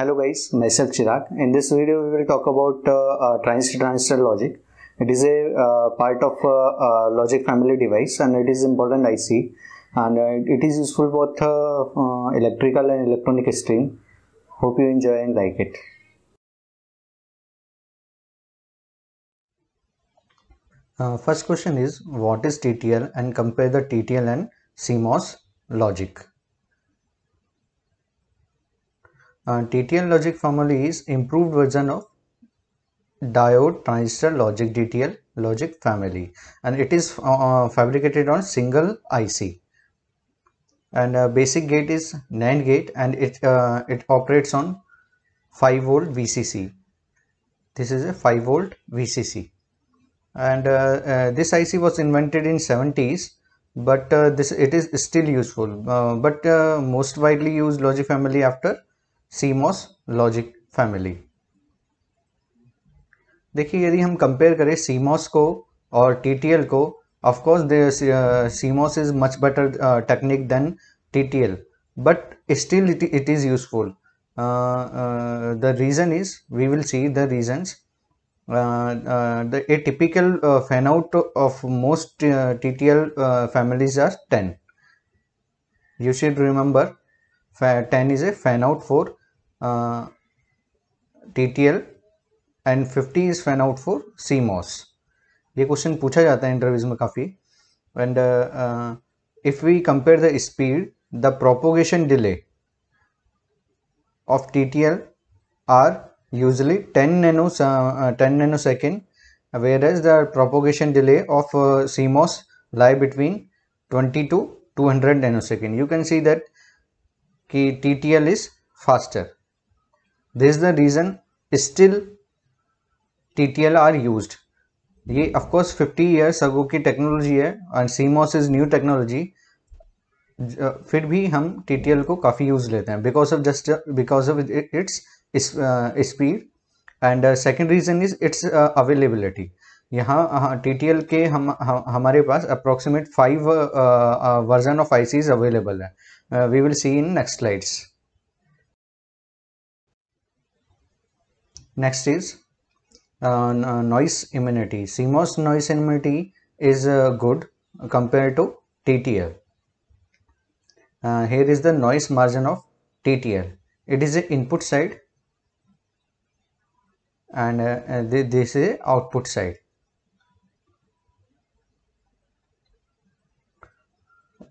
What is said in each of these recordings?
Hello guys, myself Chirag. In this video, we will talk about uh, uh, transistor-transistor logic. It is a uh, part of uh, uh, logic family device and it is important IC and uh, it is useful both electrical and electronic stream. Hope you enjoy and like it. first question is what is TTL and compare the TTL and CMOS logic. uh, DTL logic family is improved version of diode transistor logic DTL logic family and it is uh, uh fabricated on single IC and uh, basic gate is NAND gate and it uh, it operates on 5 volt VCC this is a 5 volt VCC and uh, this IC was invented in 70s but this it is still useful but most widely used logic family after CMOS logic family देखिए यदि हम compare करें CMOS को और TTL को of course दे CMOS is much better technique than TTL but still it is useful the reason is we will see the reasons the a typical fan out of most T T L families are ten you should remember ten is a fan out for uh, TTL and 50 is fan out for CMOS ये question पूछा जाता है interviews में काफ़ी and if we compare the speed the propagation delay of T T L are usually ten nano ten nanosecond where is the propagation delay of CMOS two hundred nanosecond you can see that कि T T L is faster this the reason still T T L are use ये of course fifty years ago की technology है and CMOS is new technology फिर भी हम T T L को काफ़ी use लेते हैं because of just because of its speed and second reason is its availability यहाँ टी टी एल के हम हमारे पास approximate five version of ICs available है we will see in next slides Next is uh, uh noise immunity. CMOS noise immunity is uh, good compared to TTL. Uh, here is the noise margin of TTL. It is the input side and uh, uh, this is output side.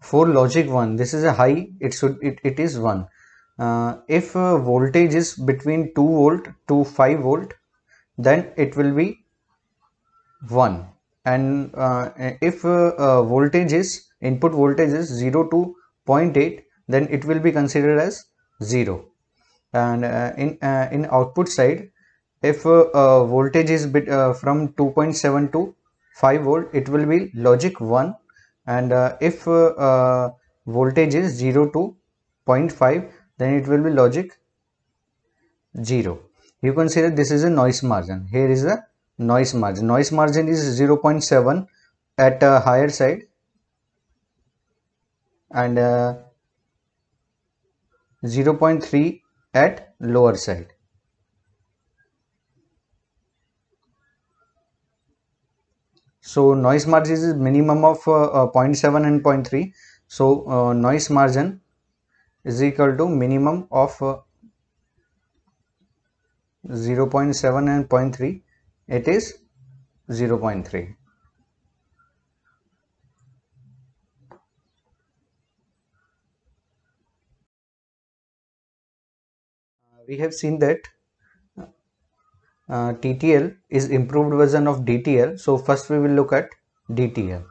For logic 1, this is a high, it should it, it is 1 uh, if voltage is between 2 volt to 5 volt then it will be 1 and uh, if uh, voltage is input voltage is 0 to 0.8 then it will be considered as 0 and uh, in uh, in output side if uh, voltage is bit, from 2.7 to 5 volt it will be logic 1 and if voltage is 0 to 0.5 then it will be logic 0 you can see that this is a noise margin here is the noise margin noise margin is 0 0.7 at a higher side and uh, 0 0.3 at lower side so noise margin is minimum of uh, uh, 0.7 and 0.3 so uh, noise margin is equal to minimum of uh, 0 0.7 and 0.3 it is 0 0.3 uh, we have seen that uh, uh TTL is improved version of DTL. So first we will look at DTL.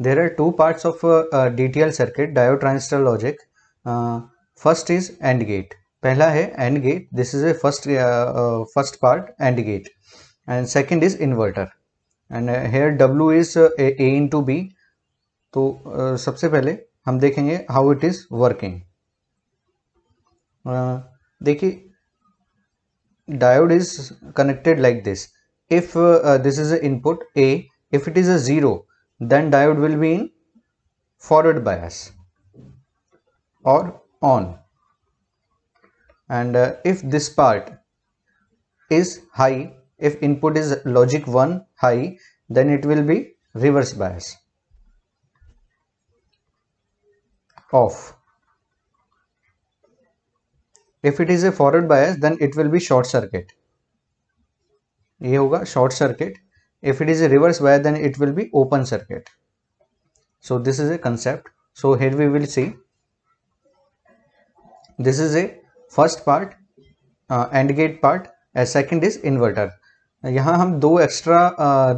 There are two parts of uh, uh, DTL circuit, diode transistor logic. First is and gate पहला है and gate this is a first first part and gate and second is inverter and here W is a into B तो uh, सबसे पहले हम देखेंगे how it is working देखिए diode is connected like this if this is is input A if it is is a diode will be in forward bias or on and uh, if this part is high if input is logic 1 high then it will be reverse bias off if it is a forward bias then it will be short circuit yoga होगा short circuit if it is a reverse bias then it will be open circuit so this is a concept so here we will see this is a first part. And gate part second is inverter यहाँ हम दो extra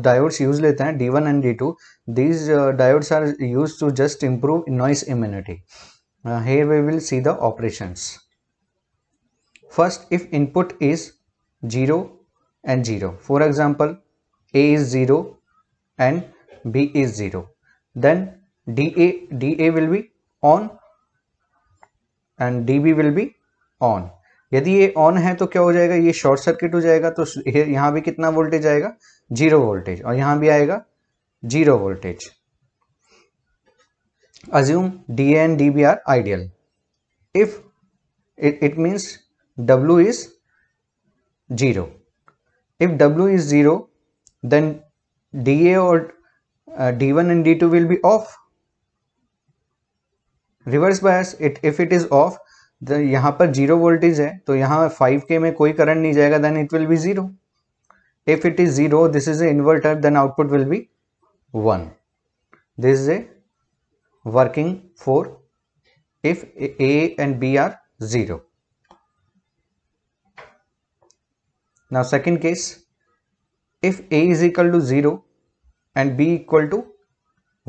diodes use लेते हैं हैं one and D2. These diodes are use to just improve noise immunity here we will see the operations first if input is 0 and 0 for example a is 0 and b is 0 then da da will be on and D will be on यदि ये on है तो क्या हो जाएगा ये short circuit हो जाएगा तो यहां भी कितना वोल्टेज आएगा जीरो वोल्टेज और यहां भी आएगा zero voltage assume D and and db are ideal it it, W is zero if W is zero then D A और D one and D two will be off reverse bias it if it is off यहाँ पर zero voltage है तो यहाँ five के में कोई current नहीं जाएगा then it will be zero if it is zero this is a inverter then output will be one this is a working for if A and B are zero now second case if A is equal to zero and B equal to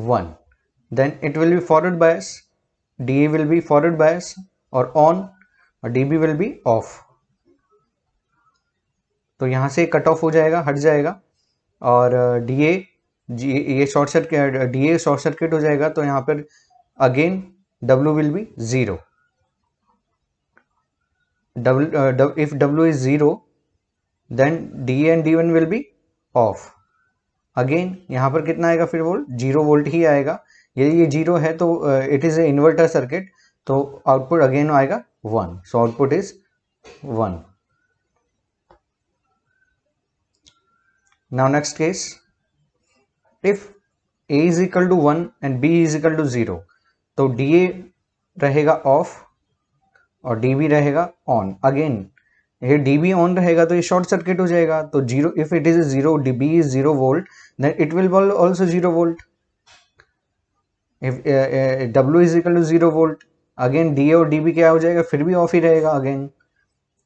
one then it will be forward bias A will be forward bias और on और B will be of तो यहां से cut off हो जाएगा हट जाएगा और डी ए ये short circuit a short circuit हो जाएगा तो यहां पर again W will be zero if W is zero then D and D one will be off again यहां पर कितना आएगा फिर वोल्ट जीरो वोल्ट ही आएगा ये ये जीरो है तो it is a inverter circuit तो आउटपुट अगेन आएगा one so output is one now next case if A is equal to one and B is equal to zero तो D A रहेगा off और D B रहेगा on again ये D B on रहेगा तो ये short circuit हो जाएगा तो zero if it is zero B is zero volt then it will ball also zero volt If uh, uh, W is equal to zero volt, again D और D B क्या हो जाएगा फिर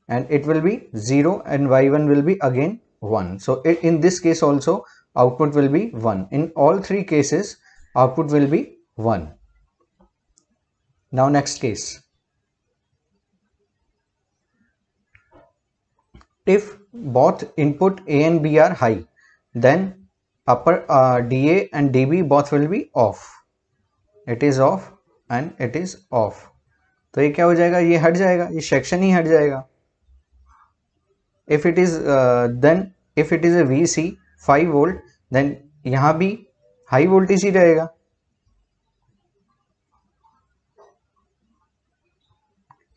and it will be 0 and y1 will be again 1 so in this case also output will be 1 in all three cases output will be 1 now next case if both input a and b are high then upper uh, da and db both will be off it is off and it is off तो ये क्या हो जाएगा ये हट जाएगा ये section ही हट जाएगा if it is then if it is a V C five volt देन यहाँ भी हाई वोल्टेज ही रहेगा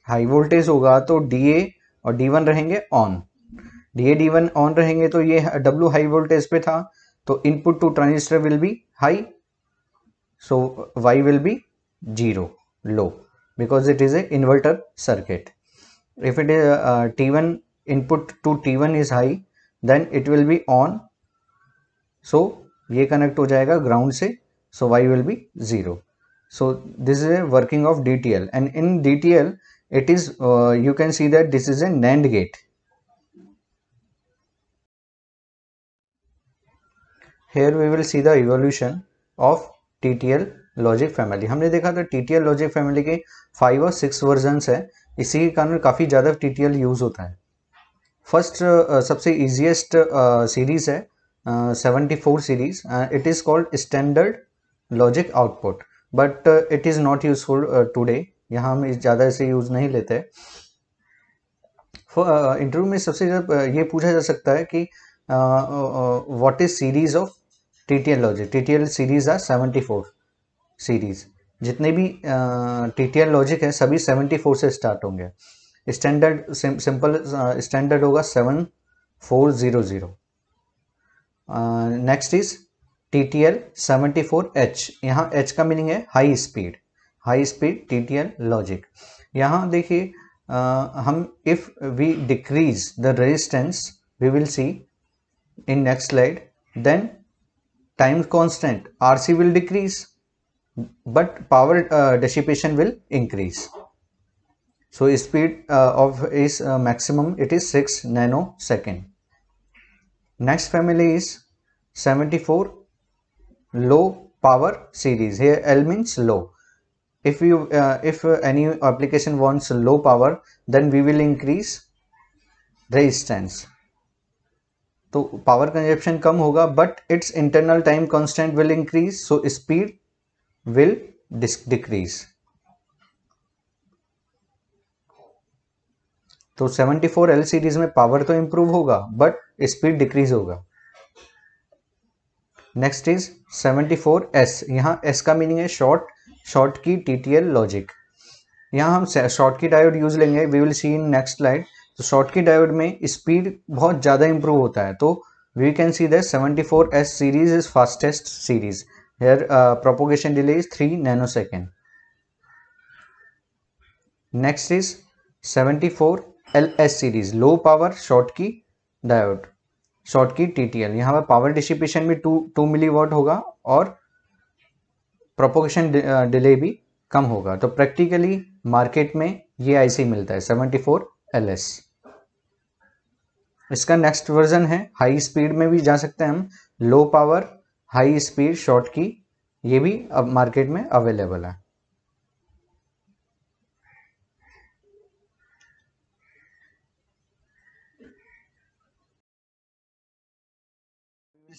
हाई वोल्टेज होगा तो डी और डी वन रहेंगे on D A D one on रहेंगे तो ये डब्ल्यू हाई वोल्टेज पे था तो input to transistor will be high So Y will be 0 low because it is a inverter circuit. If it is uh, T1 input to T1 is high then it will be on. So ये connect to Jaga ground. say so y will be 0 so this is a working of dtl and in dtl it is uh, you can see that this is a nand gate here we will see the evolution of TTL logic family हमने देखा था TTL logic family के five और six version है इसी के कारण काफ़ी ज़्यादा टीटीएल यूज़ होता है फर्स्ट uh, सबसे ईजिएस्ट सीरीज़ uh, है seventy four series it is called standard logic output but it is not useful today यहाँ हम ज़्यादा इसे यूज़ नहीं लेते इंटरव्यू uh, में सबसे ज़्यादा uh, ये पूछा जा सकता है कि what is series of T T L logic T T L series are seventy four series जितने भी टी टी एल लॉजिक है सभी सेवेंटी फोर से स्टार्ट होंगे स्टैंडर्ड सिंपल स्टैंडर्ड होगा seven four zero zero next is T T L seventy four H यहाँ H का meaning है high speed high speed T T L logic यहाँ देखिए हम if we decrease the resistance we will see in next slide then time constant RC will decrease but power uh, dissipation will increase. So speed uh, of is uh, maximum it is 6 nanosecond. Next family is 74 low power series here L means low. If you uh, if any application wants low power then we will increase resistance तो power consumption कम होगा but it's internal time constant will increase so speed will decrease तो 74 L series में power तो improve होगा but speed decrease होगा next is 74 S यहां S का मीनिंग है short Schottky TTL logic यहां हम शॉर्ट की डायोड यूज लेंगे we will see in next light तो शॉर्ट की डायोड में स्पीड बहुत ज़्यादा इंप्रूव होता है तो we can see that seventy four S series is fastest series here propagation delay is three nano second next is seventy four L S series low power Schottky diode Schottky T T L यहाँ पर power distribution भी two two milli watt होगा और propagation delay uh, भी कम होगा तो practically market में ये आईसी मिलता है सेवेंटी फोर एल एस इसका नेक्स्ट वर्जन है हाई स्पीड में भी जा सकते हैं हम low power high speed Schottky ये भी अब मार्केट में अवेलेबल है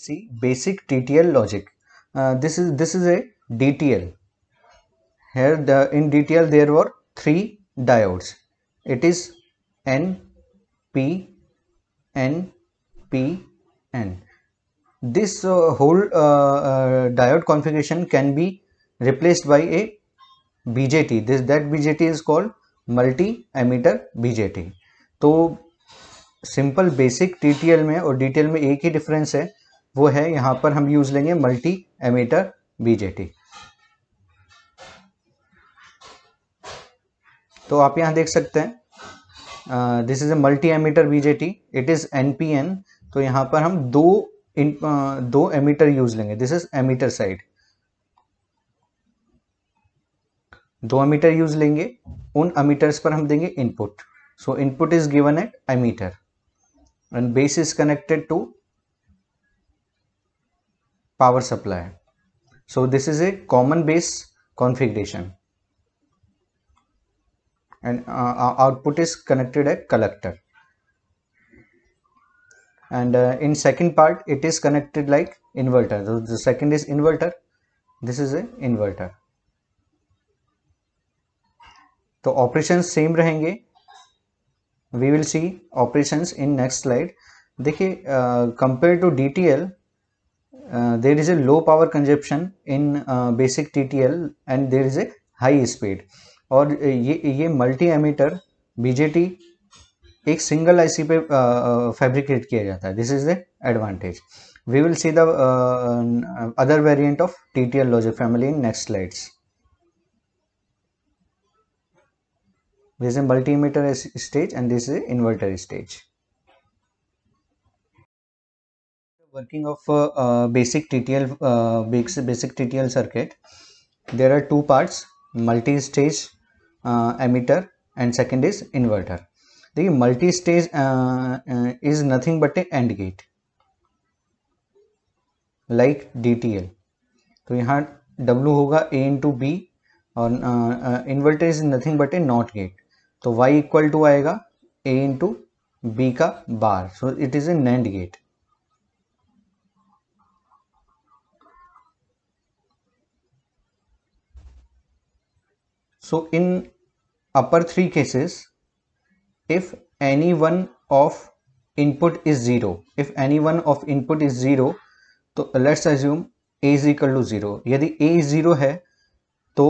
see basic TTL logic this is this is a DTL here the in DTL there were three diodes it is N P N P N this whole diode configuration can be replace by a BJT this that BJT is called multi emitter BJT तो simple basic TTL में और detail में एक ही difference है वो है यहां पर हम यूज लेंगे मल्टी एमीटर बीजेटी तो आप यहां देख सकते हैं this is a multi emitter BJT it is NPN तो यहां पर हम दो इन, uh, दो एमीटर यूज लेंगे दिस इज एमीटर साइड दो अमीटर यूज लेंगे उन अमीटर्स पर हम देंगे input so input is given at emitter and base is connected to power supply so this is a common base configuration and uh, output is connected a collector and uh, in second part it is connected like inverter the, the second is inverter this is a inverter तो operation same रहेंगे we will see operations in next slide देखिए compare to D T L there is a low power consumption in basic T T L and there is a high speed और ये ये multi emitter BJT एक single IC पे fabricate किया जाता है this is the advantage we will see the other variant of TTL logic family in next slides this is multi emitter stage and this is inverter stage working of basic TTL basic TTL circuit there are two there multi stage emitter and second is inverter देखिए multi stage is nothing but a and gate like L तो यहाँ W होगा A into B और inverter is nothing but a NOT gate तो Y equal to आएगा A into B का bar so it is a NAND gate so in upper three cases if any one of input is 0 if any one of input is 0 तो let's assume A is equal to zero यदि A zero है तो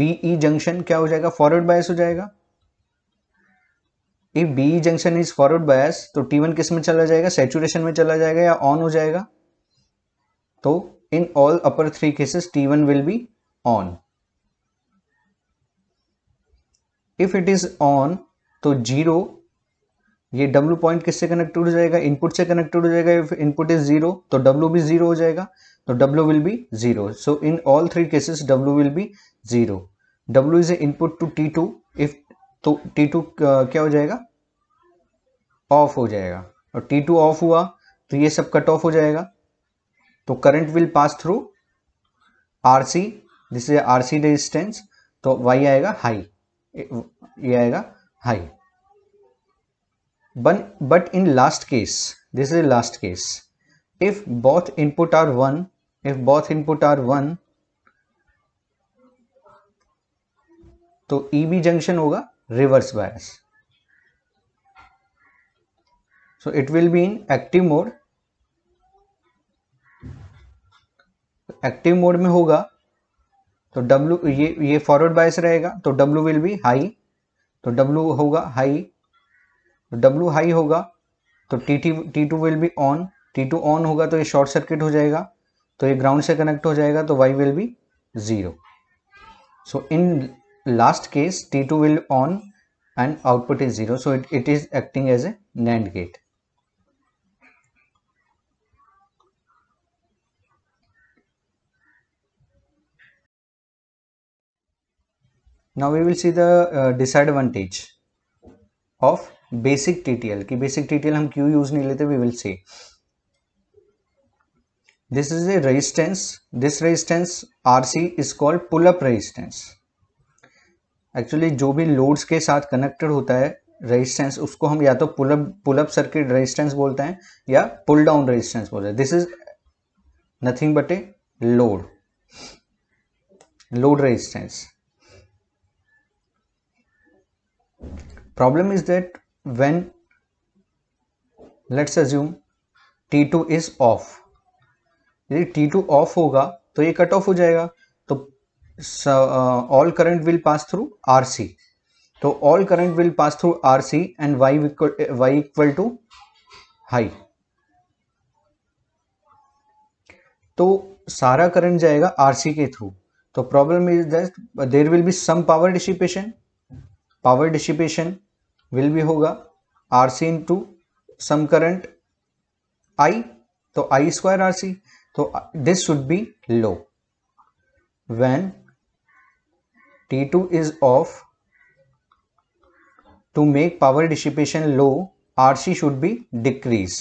B E junction क्या हो जाएगा forward bias हो जाएगा if B E junction is forward bias तो टी वन किस में चला जाएगा सेचुरेशन में चला जाएगा या ऑन हो जाएगा तो in all upper three cases T one will be on if it is on तो जीरो ये W पॉइंट किससे कनेक्टेड हो जाएगा इनपुट से कनेक्टेड हो जाएगा इफ इनपुट इज जीरो तो W भी जीरो हो जाएगा तो W will be zero so in all three cases W will be zero W is a input to T2 if तो T2 uh, क्या हो जाएगा ऑफ हो जाएगा और T2 ऑफ हुआ तो ये सब कट ऑफ हो जाएगा तो current will pass through RC this is RC resistance तो वाई आएगा हाई ये आएगा हाई बन but in last case this is last case if both input are one if both input are one तो E B junction होगा reverse bias so it will be in active mode active mode में होगा तो W ये ये forward bias रहेगा तो W will be high तो W होगा हाई तो W हाई होगा तो T T T two will be on T two on होगा तो ये शॉर्ट सर्किट हो जाएगा तो ये ग्राउंड से कनेक्ट हो जाएगा तो Y will be zero so in last case t2 will on and output is zero so it it is acting as a NAND gate now we will see the uh, disadvantage of basic TTL कि basic TTL हम क्यों use नहीं लेते we will see this is a resistance this resistance RC is called pull up resistance actually जो भी loads के साथ connected होता है रेजिस्टेंस उसको हम या तो pull up pull up circuit resistance बोलते हैं या पुल डाउन रेजिस्टेंस बोलते हैं this is nothing but a load load resistance problem is that when let's assume T two is off यदि टी टू ऑफ होगा तो ये कट ऑफ हो जाएगा तो all current will pass through R C so all current will pass through R C and Y Y equal to high तो सारा current जाएगा आरसी के थ्रू तो problem is that there will be some power dissipation power dissipation will भी होगा R C in to some current I तो I square R C तो this should be low when T two is off to make power dissipation low R C should be decrease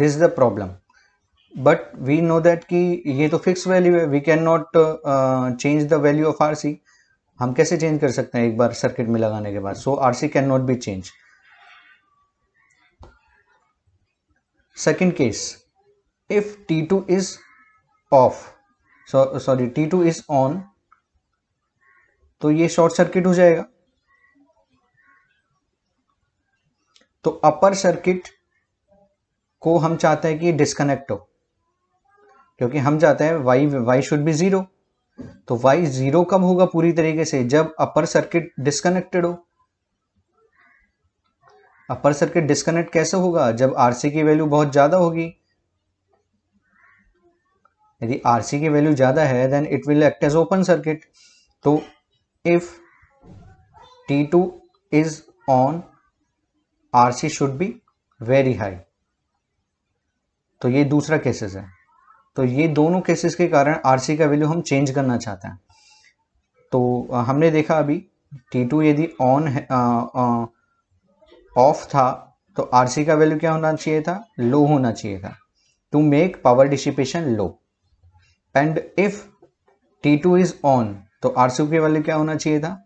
this the problem but we know that कि ये तो fix value है we can not change the value of R C हम कैसे change कर सकते हैं एक बार सर्किट में लगाने के बाद so R C can not be change second case if T two is off sorry T two is on तो ये शॉर्ट सर्किट हो जाएगा तो अपर सर्किट को हम चाहते हैं कि डिस्कनेक्ट हो क्योंकि हम चाहते हैं Y Y should be zero तो वाई जीरो कब होगा पूरी तरीके से जब अपर सर्किट डिस्कनेक्टेड हो अपर सर्किट डिस्कनेक्ट कैसे होगा जब आरसी की वैल्यू बहुत ज़्यादा होगी यदि आरसी की वैल्यू ज़्यादा है then it will act as open circuit तो if T two is on RC should be very high तो ये दूसरा केसेस है तो ये दोनों केसेस के कारण आरसी का वैल्यू हम चेंज करना चाहते हैं तो हमने देखा अभी टी टू यदि ऑन है ऑफ था तो आरसी का वैल्यू क्या होना चाहिए था लो होना चाहिए था to make power dissipation low and if T two is on तो आरसी की वैल्यू क्या होना चाहिए था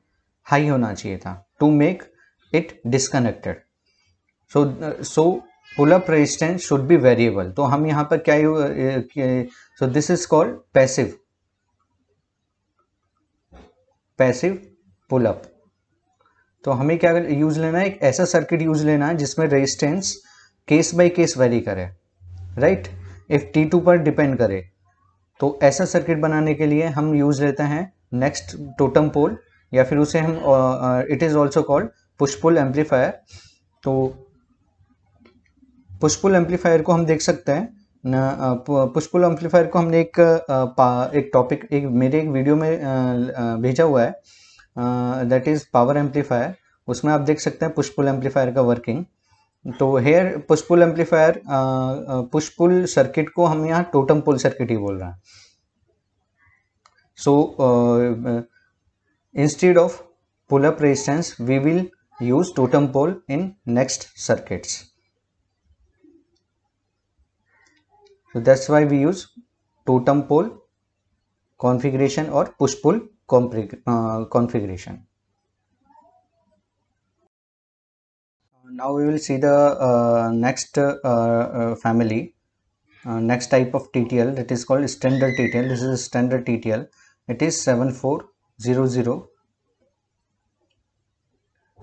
हाई होना चाहिए था to make it disconnected so so pull up resistance should be variable तो हम यहाँ पर क्या so this is called passive passive pull up तो हमें क्या यूज लेना है एक ऐसा सर्किट यूज लेना है जिसमें resistance case by case vary करे राइट इफ टी टू पर डिपेंड करे तो ऐसा सर्किट बनाने के लिए हम यूज लेते हैं नेक्स्ट टोटम पोल या फिर उसे हम it is also called push pull amplifier तो पुष्पुल एम्पलीफायर को हम देख सकते हैं पुष्पुल एम्पलीफायर को हमने एक एक टॉपिक एक मेरे एक वीडियो में भेजा हुआ है दैट इज़ पावर एम्पलीफायर उसमें आप देख सकते हैं पुष्पुल एम्पलीफायर का वर्किंग तो here push pull amplifier push pull circuit को हम यहाँ टोटम पुल सर्किट ही बोल रहे हैं so instead of pull up resistance we will use totem pole in next circuits so that's why we use totem pole configuration or push pull uh, configuration now we will see the uh, next uh, uh family uh, next type of TTL that is called standard TTL this is standard TTL it is 7400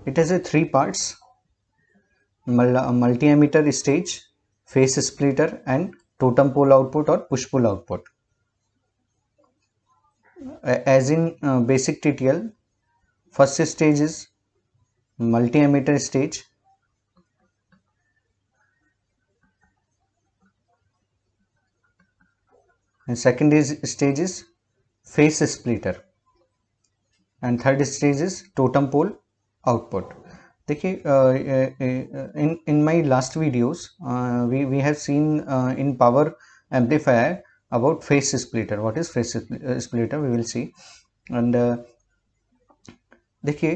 it has a three parts multi stage phase splitter and totem pole output और push pull output as in basic TTL first stage is multimeter stage and second is stage is phase splitter and third stage is totem pole output देखिए in in my last videos we we have seen in power amplifier about phase splitter what is phase splitter we will see and देखिए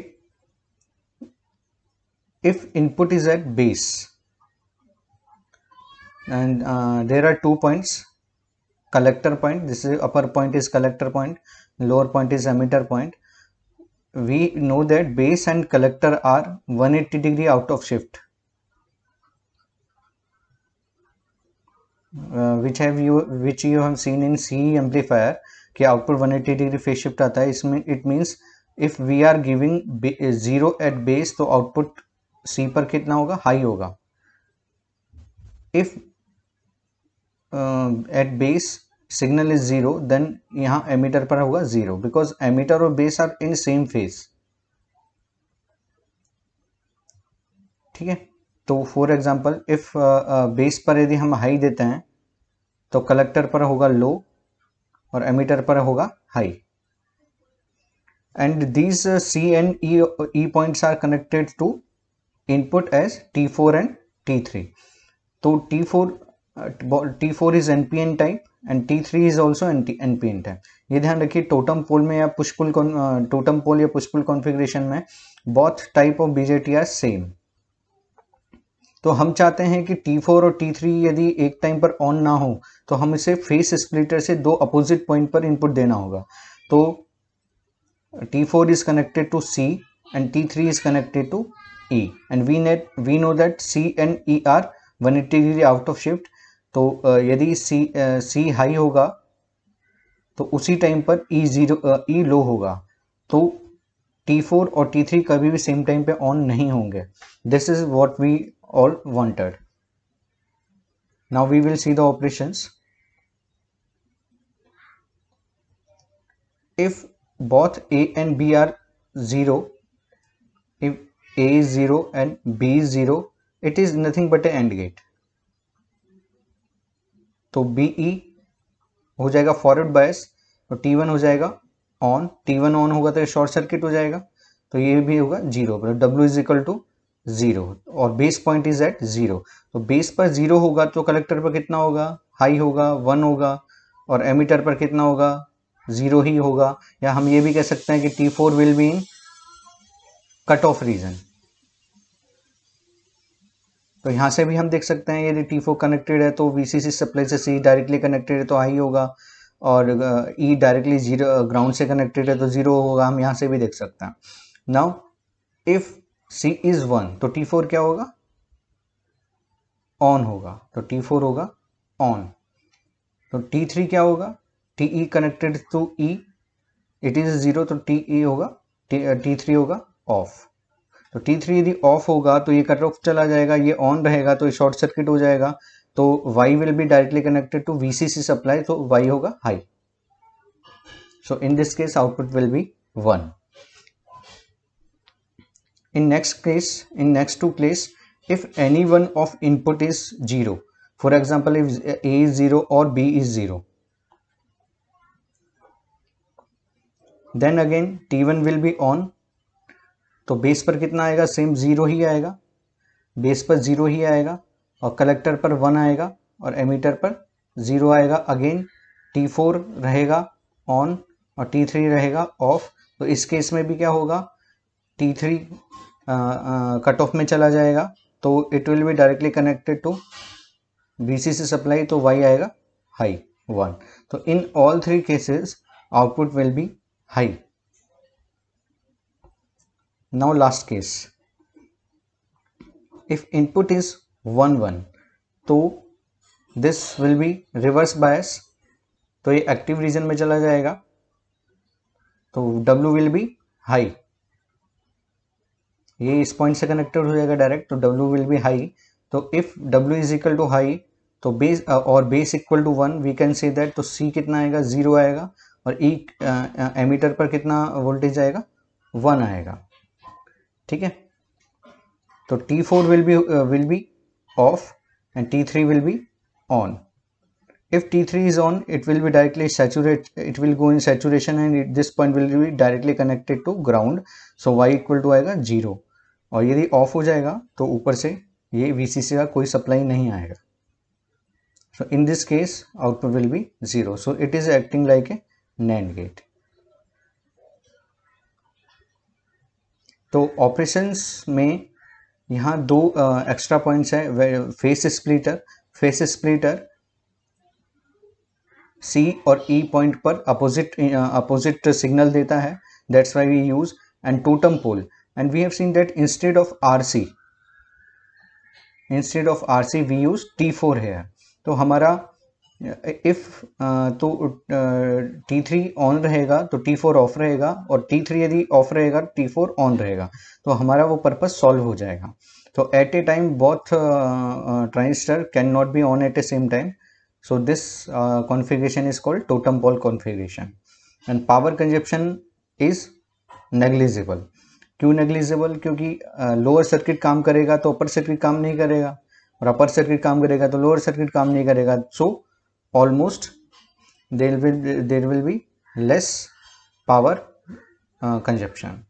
if input is at base and there are two points collector point this upper point is collector point lower point is emitter point we know that base and collector are 180 degree out of shift uh, which have you which you have seen in CE amplifier ki output 180 degree phase shift aata hai isme it means if we are giving zero at base to output c par kitna hoga high hoga if uh, at base signal is zero then यहां emitter पर होगा zero because emitter और base are in same phase ठीक है तो for example if base पर यदि हम हाई देते हैं तो कलेक्टर पर होगा लो और एमीटर पर होगा high and these C and E points are connected to input as T four and T three तो T four T four is NPN type and T three is also N P N type ये ध्यान रखिए totem पोल में या push-pull totem pole या push pull configuration में both type of BJT are same तो हम चाहते हैं कि T4 और T3 यदि एक टाइम पर ऑन ना हो तो हम इसे फेस स्प्लिटर से दो अपोजिट पॉइंट पर इनपुट देना होगा तो T4 is connected to C and T3 is connected to E and we, we know that C C E E one 180 degree out of shift तो यदि सी सी हाई होगा तो उसी टाइम पर ई जीरो ई लो होगा तो टी फोर और T three कभी भी सेम टाइम पे ऑन नहीं होंगे this is what we all wanted now we will see the operation if both A and B are zero if A zero and B zero it is nothing but a and gate तो B E e हो जाएगा forward bias और T one हो जाएगा on T one on होगा तो ये short circuit हो जाएगा तो ये भी होगा zero W is equal to zero और base point is at zero तो बेस पर जीरो होगा तो कलेक्टर पर कितना होगा हाई होगा वन होगा और एमिटर पर कितना होगा जीरो ही होगा या हम ये भी कह सकते हैं कि T four will be in cut off region तो यहाँ से भी हम देख सकते हैं यदि टी फोर कनेक्टेड है तो वी सी सी सप्लाई से सी डायरेक्टली कनेक्टेड है तो हाई होगा और ई डायरेक्टली जीरो ग्राउंड से कनेक्टेड है तो ज़ीरो होगा हम यहाँ से भी देख सकते हैं now if C is one तो टी फोर क्या होगा ऑन होगा तो टी फोर होगा ऑन तो टी थ्री क्या होगा T E connected to E it is zero तो टी ई e होगा टी थ्री होगा ऑफ तो T3 यदि ऑफ होगा तो ये कट ऑफ चला जाएगा ये ऑन रहेगा तो ये शॉर्ट सर्किट हो जाएगा तो Y will be directly connected to V C supply तो Y होगा high so in this case output will be one in next case in next two case if any one of input is zero for example if A is zero और B is zero then again T1 will be on तो base पर कितना आएगा same zero ही आएगा base पर zero ही आएगा और collector पर वन आएगा और एमीटर पर ज़ीरो आएगा अगेन टी फोर रहेगा ऑन और टी थ्री रहेगा ऑफ तो इस केस में भी क्या होगा टी थ्री कट ऑफ में चला जाएगा तो it will be directly connected to V C C supply तो वाई आएगा हाई वन तो in all three cases output will be high now last case if input is 1 1 तो this will be reverse bias तो ये active region में चला जाएगा तो W विल बी हाई ये इस पॉइंट से कनेक्टेड हो जाएगा डायरेक्ट तो W विल बी हाई तो if W is equal to high तो बेस और base equal to one we can see that तो C कितना आएगा जीरो आएगा और E एमीटर uh, uh, पर कितना वोल्टेज आएगा वन आएगा ठीक है तो T4 four will be will be off and T three will be on if T three is on it will be directly saturate it will go in saturation and this point will be directly connected to ground so Y equal to आएगा zero और यदि of हो जाएगा तो ऊपर से ये VCC सी का कोई सप्लाई नहीं आएगा so in this case output will be zero so it is acting like a NAND gate तो ऑपरेशंस में यहाँ दो एक्स्ट्रा पॉइंट्स हैं phase splitter phase splitter C और ई e पॉइंट पर अपोजिट अपोजिट सिग्नल देता है that's why we use and totem pole and we have seen that instead of R C instead of R C we use T four है तो हमारा if uh, तो T three on रहेगा तो T four off रहेगा और T three यदि off रहेगा टी फोर ऑन रहेगा तो हमारा वो पर्पज सॉल्व हो जाएगा तो at a time both transistor can not be on at a same time so this uh, is called totem totem pole and power consumption is negligible क्यों negligible क्योंकि lower uh, circuit काम करेगा तो upper circuit काम नहीं करेगा और upper circuit काम करेगा तो लोअर सर्किट काम नहीं करेगा so so, almost there will be, there will be less power uh, consumption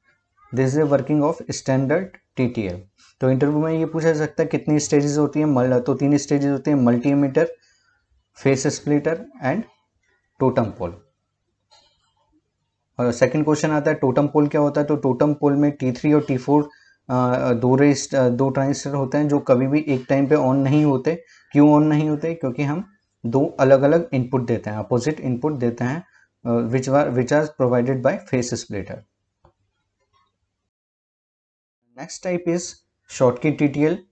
this is is working of standard ttl तो इंटरव्यू में ये पूछा जा सकता है कितनी स्टेजेस होती हैं मल तो तीन स्टेजेस होती है multimeter phase splitter and totem pole और सेकंड क्वेश्चन आता है टोटम पोल क्या होता है तो टोटम पोल में T3 और T4 फोर uh, दो रेस uh, दो ट्रांजिस्टर होते हैं जो कभी भी एक टाइम पे ऑन नहीं होते क्यों ऑन नहीं होते क्योंकि हम दो अलग अलग इनपुट देते हैं अपोजिट इनपुट देते हैं which are which are provided by phase splitter next type is Schottky TTL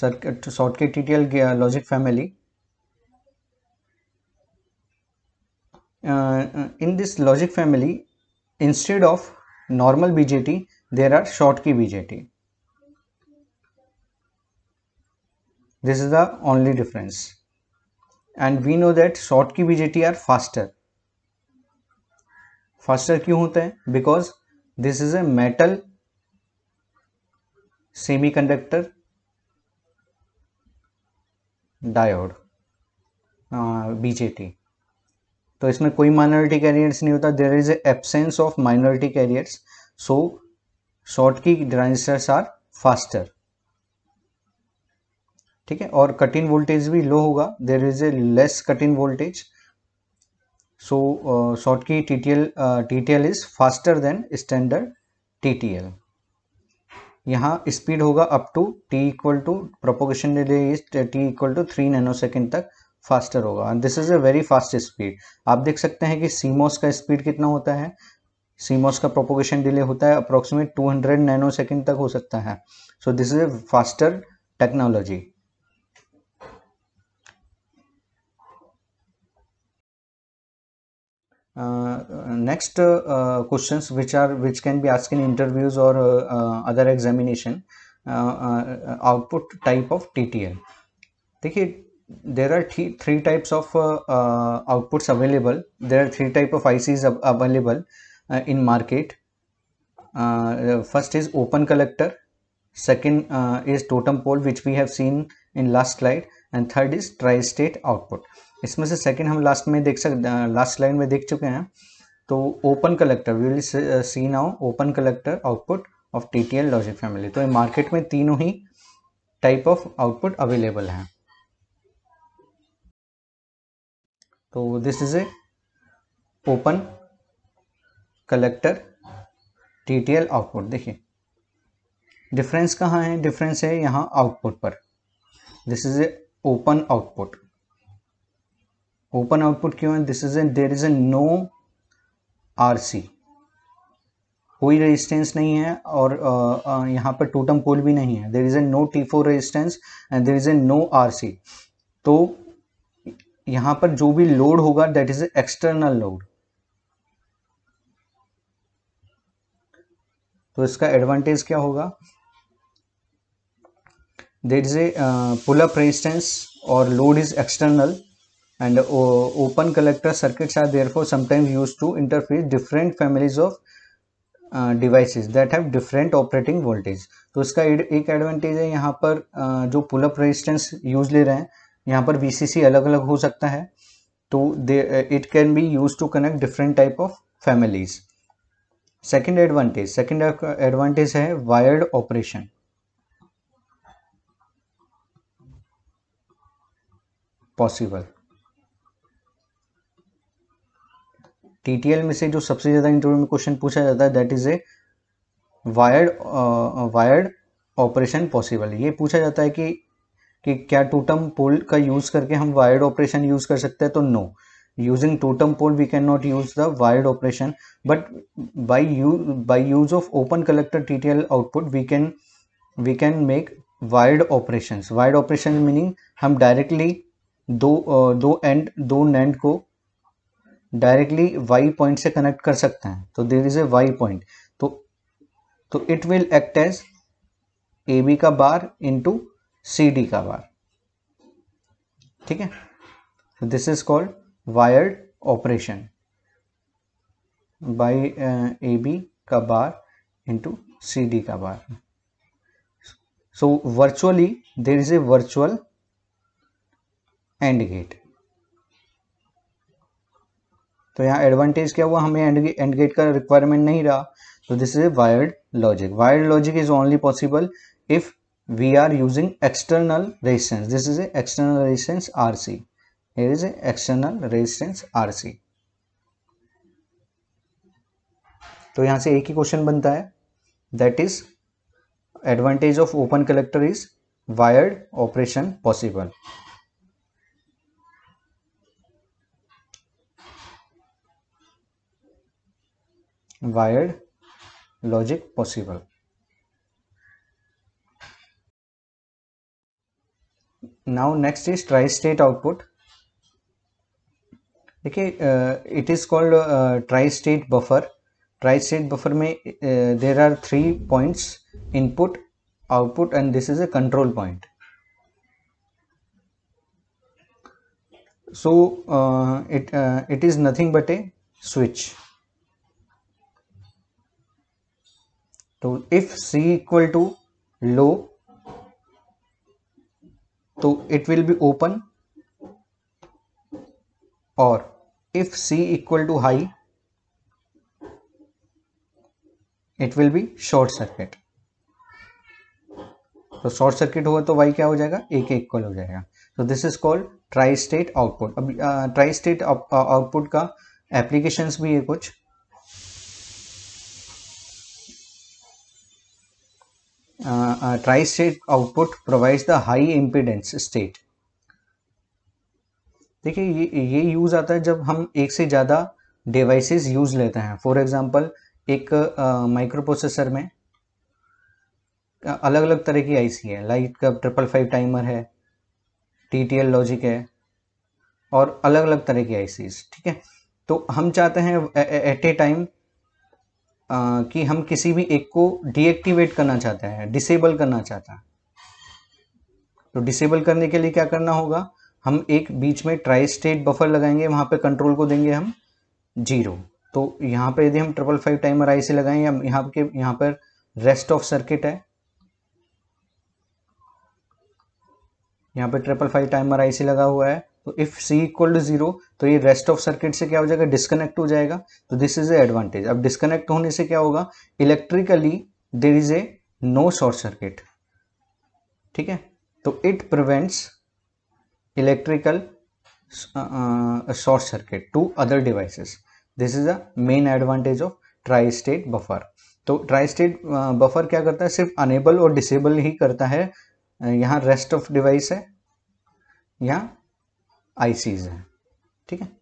circuit Schottky TTL logic family in this logic family instead of normal BJT there are Schottky BJT this is the only difference and we know that Schottky BJT are faster faster क्यों होते हैं because this is a metal semiconductor diode BJT तो इसमें कोई minority carriers नहीं होता there is absence of minority carriers so Schottky transistors are faster ठीक है और कट इन वोल्टेज भी लो होगा there is a less cut in voltage so uh, Schottky TTL uh, TTL is faster than standard यहाँ speed होगा up to T equal to propagation delay is t equal to three nano nanosecond तक faster होगा this is a very fast speed आप देख सकते हैं कि CMOS का स्पीड कितना होता है सीमोस का प्रोपोगेशन डिले होता है अप्रोक्सीमेट 200 नैनो सेकेंड तक हो सकता है so this is a faster technology Uh, next uh, uh, questions which are which can be asked in interviews or other examination output type of TTL. देखिए there are th three types of outputs available. There are three type of ICs available in market. first is open collector, second uh, is totem pole which we have seen in last slide and third is tri-state output इसमें से second हम last में देख सकते last line में देख चुके हैं तो open collector we will see now open collector output of T T L logic family तो मार्केट में तीनों ही टाइप ऑफ आउटपुट अवेलेबल हैं तो this is a open collector T T L output देखिए डिफरेंस कहाँ है डिफरेंस है यहाँ आउटपुट पर this is a open output open output क्यों है this is an there is a no RC कोई रेजिस्टेंस नहीं है और यहाँ पर टोटम पोल भी नहीं है there is a no T four resistance and there is a no C तो यहाँ पर जो भी लोड होगा दैट इज एक्सटर्नल लोड तो इसका एडवांटेज क्या होगा there is a pull resistance और load is external and uh, open collector circuits are therefore sometimes used to interface different families of devices that have different operating voltage तो इसका एक advantage है यहाँ पर uh, जो पुल अप रेजिस्टेंस यूज ले रहे हैं यहाँ पर वीसीसी अलग अलग हो सकता है तो they it can be use to connect different type of families second advantage second advantage है वायर्ड ऑपरेशन पॉसिबल टीटीएल में से जो सबसे ज्यादा इंटरव्यू में क्वेश्चन पूछा जाता है that is a wired wired operation possible ये पूछा जाता है कि कि क्या टूटम पोल का यूज करके हम वायर्ड ऑपरेशन यूज कर सकते हैं तो no using totem pole we can not use the wired operation but by by use of open collector T T L output we can we can make wired operation wired operation meaning हम directly दो uh, दो and दो NAND को directly Y point से connect कर सकते हैं तो there is a Y point तो तो it will act as a B का बार इंटू सी डी का बार ठीक है this is called wired operation by a B का बार इंटू सी डी का bar so virtually there is a virtual and gate तो यहाँ advantage क्या हुआ हमें एंड एंड गेट का रिक्वायरमेंट नहीं रहा तो this is wired logic wired logic is only possible if we are using external resistance this is external resistance R C it is external resistance R C तो यहां से एक ही question बनता है that is advantage of open collector is wired operation possible wired logic possible now next is tri state output देखिए it is called tri state buffer tri state buffer में there are three point input output and this is a control point so it it is nothing but a switch तो if C equal to low तो it will be open और if C equal to high it will be short circuit तो short circuit हुआ तो Y क्या हो जाएगा ए के इक्वल हो जाएगा तो this is called tri state output अब ट्राई स्टेट आउटपुट का एप्लीकेशंस भी है कुछ Uh, uh, tri-state output provides the high impedance state देखिए ये ये यूज़ आता है जब हम एक से ज़्यादा डिवाइसेस यूज़ लेते हैं फॉर एग्जांपल एक माइक्रो uh, प्रोसेसर में अलग अलग तरह की आईसी है लाइट का ट्रिपल फाइव टाइमर है टी लॉजिक है और अलग अलग तरह की आईसीज ठीक है तो हम चाहते हैं एट ए टाइम कि हम किसी भी एक को डीएक्टिवेट करना चाहते हैं डिसेबल करना चाहता है तो डिसेबल करने के लिए क्या करना होगा हम एक बीच में ट्राई स्टेट बफर लगाएंगे वहाँ पे कंट्रोल को देंगे हम जीरो तो यहाँ पे यदि हम ट्रिपल फाइव टाइमर आई से लगाएं या यहाँ के यहाँ पर रेस्ट ऑफ सर्किट है यहाँ पे triple five timer I C लगा हुआ है तो if C equal to zero तो ये रेस्ट ऑफ सर्किट से क्या हो जाएगा डिस्कनेक्ट हो जाएगा तो दिस इज ए एडवांटेज अब डिस्कनेक्ट होने से क्या होगा electrically there is a no short circuit ठीक है तो it prevents electrical short circuit to other devices this is a main advantage of tri state buffer तो ट्राई स्टेट बफर क्या करता है सिर्फ अनेबल और डिसेबल ही करता है यहाँ रेस्ट ऑफ डिवाइस है यहाँ आईसीज हैं ठीक है